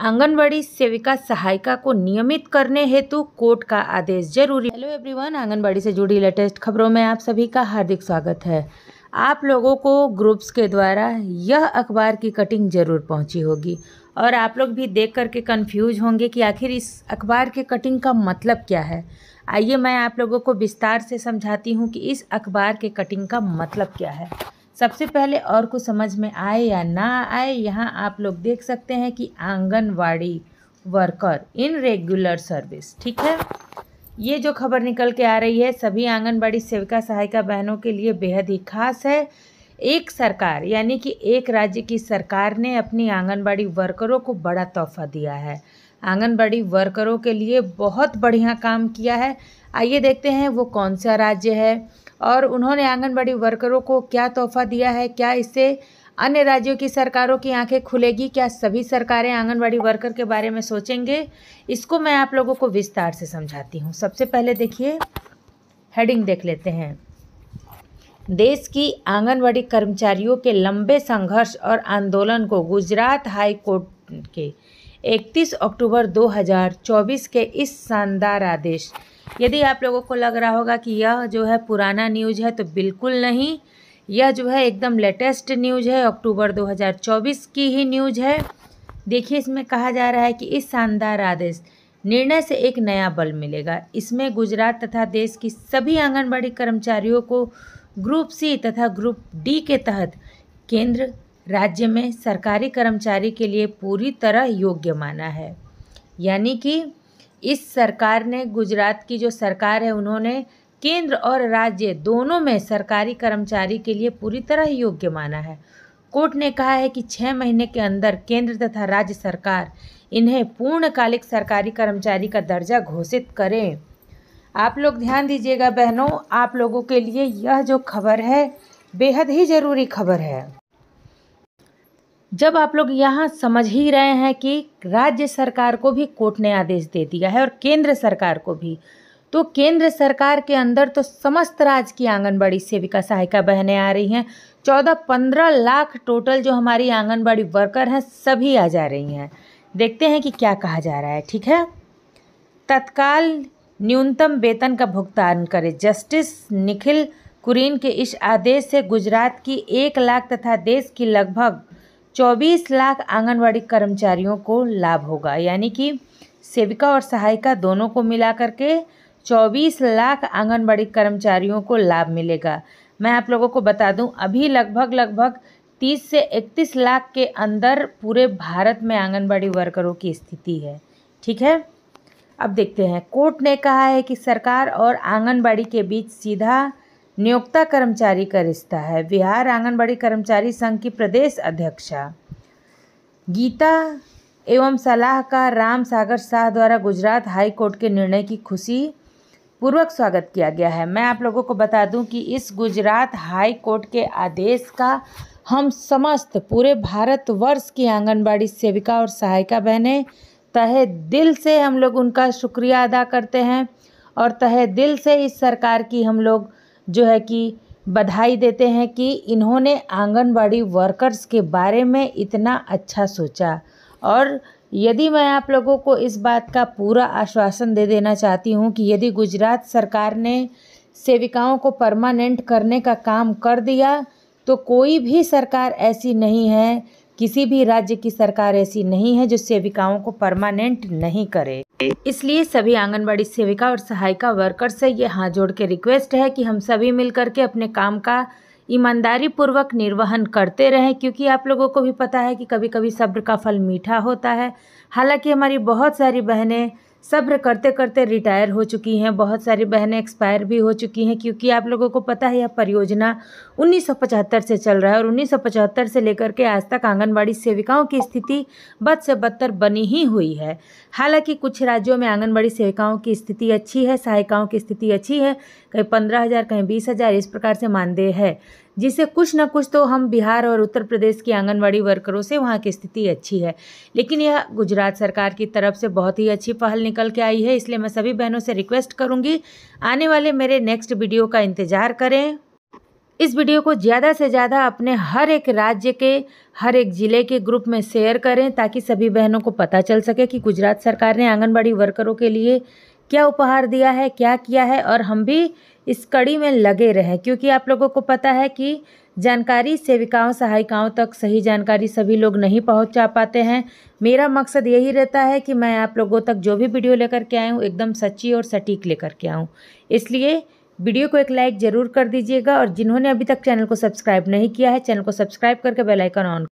आंगनबाड़ी सेविका सहायिका को नियमित करने हेतु कोर्ट का आदेश जरूरी हेलो एवरीवन आंगनबाड़ी से जुड़ी लेटेस्ट खबरों में आप सभी का हार्दिक स्वागत है आप लोगों को ग्रुप्स के द्वारा यह अखबार की कटिंग जरूर पहुंची होगी और आप लोग भी देख करके कंफ्यूज होंगे कि आखिर इस अखबार के कटिंग का मतलब क्या है आइए मैं आप लोगों को विस्तार से समझाती हूँ कि इस अखबार के कटिंग का मतलब क्या है सबसे पहले और कुछ समझ में आए या ना आए यहाँ आप लोग देख सकते हैं कि anganwadi worker in regular service ठीक है ये जो खबर निकल के आ रही है सभी आंगनबाड़ी सेविका सहायिका बहनों के लिए बेहद ही खास है एक सरकार यानी कि एक राज्य की सरकार ने अपनी आंगनबाड़ी वर्करों को बड़ा तोहफा दिया है आंगनबाड़ी वर्करों के लिए बहुत बढ़िया काम किया है आइए देखते हैं वो कौन सा राज्य है और उन्होंने आंगनबाड़ी वर्करों को क्या तोहफा दिया है क्या इससे अन्य राज्यों की सरकारों की आंखें खुलेगी क्या सभी सरकारें आंगनबाड़ी वर्कर के बारे में सोचेंगे इसको मैं आप लोगों को विस्तार से समझाती हूँ सबसे पहले देखिए हेडिंग देख लेते हैं देश की आंगनबाड़ी कर्मचारियों के लंबे संघर्ष और आंदोलन को गुजरात हाई कोर्ट के 31 अक्टूबर 2024 के इस शानदार आदेश यदि आप लोगों को लग रहा होगा कि यह जो है पुराना न्यूज़ है तो बिल्कुल नहीं यह जो है एकदम लेटेस्ट न्यूज़ है अक्टूबर 2024 की ही न्यूज़ है देखिए इसमें कहा जा रहा है कि इस शानदार आदेश निर्णय से एक नया बल मिलेगा इसमें गुजरात तथा देश की सभी आंगनबाड़ी कर्मचारियों को ग्रुप सी तथा ग्रुप डी के तहत केंद्र राज्य में सरकारी कर्मचारी के लिए पूरी तरह योग्य माना है यानी कि इस सरकार ने गुजरात की जो सरकार है उन्होंने केंद्र और राज्य दोनों में सरकारी कर्मचारी के लिए पूरी तरह योग्य माना है कोर्ट ने कहा है कि छः महीने के अंदर केंद्र तथा राज्य सरकार इन्हें पूर्णकालिक सरकारी कर्मचारी का दर्जा घोषित करें आप लोग ध्यान दीजिएगा बहनों आप लोगों के लिए यह जो खबर है बेहद ही ज़रूरी खबर है जब आप लोग यहाँ समझ ही रहे हैं कि राज्य सरकार को भी कोर्ट ने आदेश दे दिया है और केंद्र सरकार को भी तो केंद्र सरकार के अंदर तो समस्त राज्य की आंगनबाड़ी सेविका सहायिका बहने आ रही हैं चौदह पंद्रह लाख टोटल जो हमारी आंगनबाड़ी वर्कर हैं सभी आ जा रही हैं देखते हैं कि क्या कहा जा रहा है ठीक है तत्काल न्यूनतम वेतन का भुगतान करें जस्टिस निखिल कुरीन के इस आदेश से गुजरात की एक लाख तथा देश की लगभग 24 लाख आंगनवाड़ी कर्मचारियों को लाभ होगा यानी कि सेविका और सहायिका दोनों को मिला करके 24 लाख आंगनबाड़ी कर्मचारियों को लाभ मिलेगा मैं आप लोगों को बता दूं अभी लगभग लगभग 30 से 31 लाख के अंदर पूरे भारत में आंगनबाड़ी वर्करों की स्थिति है ठीक है अब देखते हैं कोर्ट ने कहा है कि सरकार और आंगनबाड़ी के बीच सीधा नियोक्ता कर्मचारी का रिश्ता है बिहार आंगनबाड़ी कर्मचारी संघ की प्रदेश अध्यक्षा गीता एवं सलाहकार राम सागर शाह द्वारा गुजरात हाई कोर्ट के निर्णय की खुशी पूर्वक स्वागत किया गया है मैं आप लोगों को बता दूं कि इस गुजरात हाई कोर्ट के आदेश का हम समस्त पूरे भारतवर्ष की आंगनबाड़ी सेविका और सहायिका बहनें तहे दिल से हम लोग उनका शुक्रिया अदा करते हैं और तहे दिल से इस सरकार की हम लोग जो है कि बधाई देते हैं कि इन्होंने आंगनबाड़ी वर्कर्स के बारे में इतना अच्छा सोचा और यदि मैं आप लोगों को इस बात का पूरा आश्वासन दे देना चाहती हूँ कि यदि गुजरात सरकार ने सेविकाओं को परमानेंट करने का काम कर दिया तो कोई भी सरकार ऐसी नहीं है किसी भी राज्य की सरकार ऐसी नहीं है जो सेविकाओं को परमानेंट नहीं करे इसलिए सभी आंगनबाड़ी सेविका और सहायिका वर्कर से ये हाथ जोड़ के रिक्वेस्ट है कि हम सभी मिल के अपने काम का ईमानदारी पूर्वक निर्वहन करते रहें क्योंकि आप लोगों को भी पता है कि कभी कभी सब्र का फल मीठा होता है हालांकि हमारी बहुत सारी बहनें सब्र करते करते रिटायर हो चुकी हैं बहुत सारी बहनें एक्सपायर भी हो चुकी हैं क्योंकि आप लोगों को पता है यह परियोजना 1975 से चल रहा है और 1975 से लेकर के आज तक आंगनबाड़ी सेविकाओं की स्थिति बद से बदतर बनी ही हुई है हालांकि कुछ राज्यों में आंगनबाड़ी सेविकाओं की स्थिति अच्छी है सहायिकाओं की स्थिति अच्छी है कहीं पंद्रह हज़ार कहीं बीस हज़ार इस प्रकार से मानदेय है जिससे कुछ ना कुछ तो हम बिहार और उत्तर प्रदेश की आंगनवाड़ी वर्करों से वहाँ की स्थिति अच्छी है लेकिन यह गुजरात सरकार की तरफ से बहुत ही अच्छी पहल निकल के आई है इसलिए मैं सभी बहनों से रिक्वेस्ट करूँगी आने वाले मेरे नेक्स्ट वीडियो का इंतज़ार करें इस वीडियो को ज़्यादा से ज़्यादा अपने हर एक राज्य के हर एक ज़िले के ग्रुप में शेयर करें ताकि सभी बहनों को पता चल सके कि गुजरात सरकार ने आंगनबाड़ी वर्करों के लिए क्या उपहार दिया है क्या किया है और हम भी इस कड़ी में लगे रहें क्योंकि आप लोगों को पता है कि जानकारी सेविकाओं सहायिकाओं तक सही जानकारी सभी लोग नहीं पहुंचा पाते हैं मेरा मकसद यही रहता है कि मैं आप लोगों तक जो भी वीडियो लेकर के आया हूँ एकदम सच्ची और सटीक लेकर के आऊँ इसलिए वीडियो को एक लाइक ज़रूर कर दीजिएगा और जिन्होंने अभी तक चैनल को सब्सक्राइब नहीं किया है चैनल को सब्सक्राइब करके बेलाइकन ऑन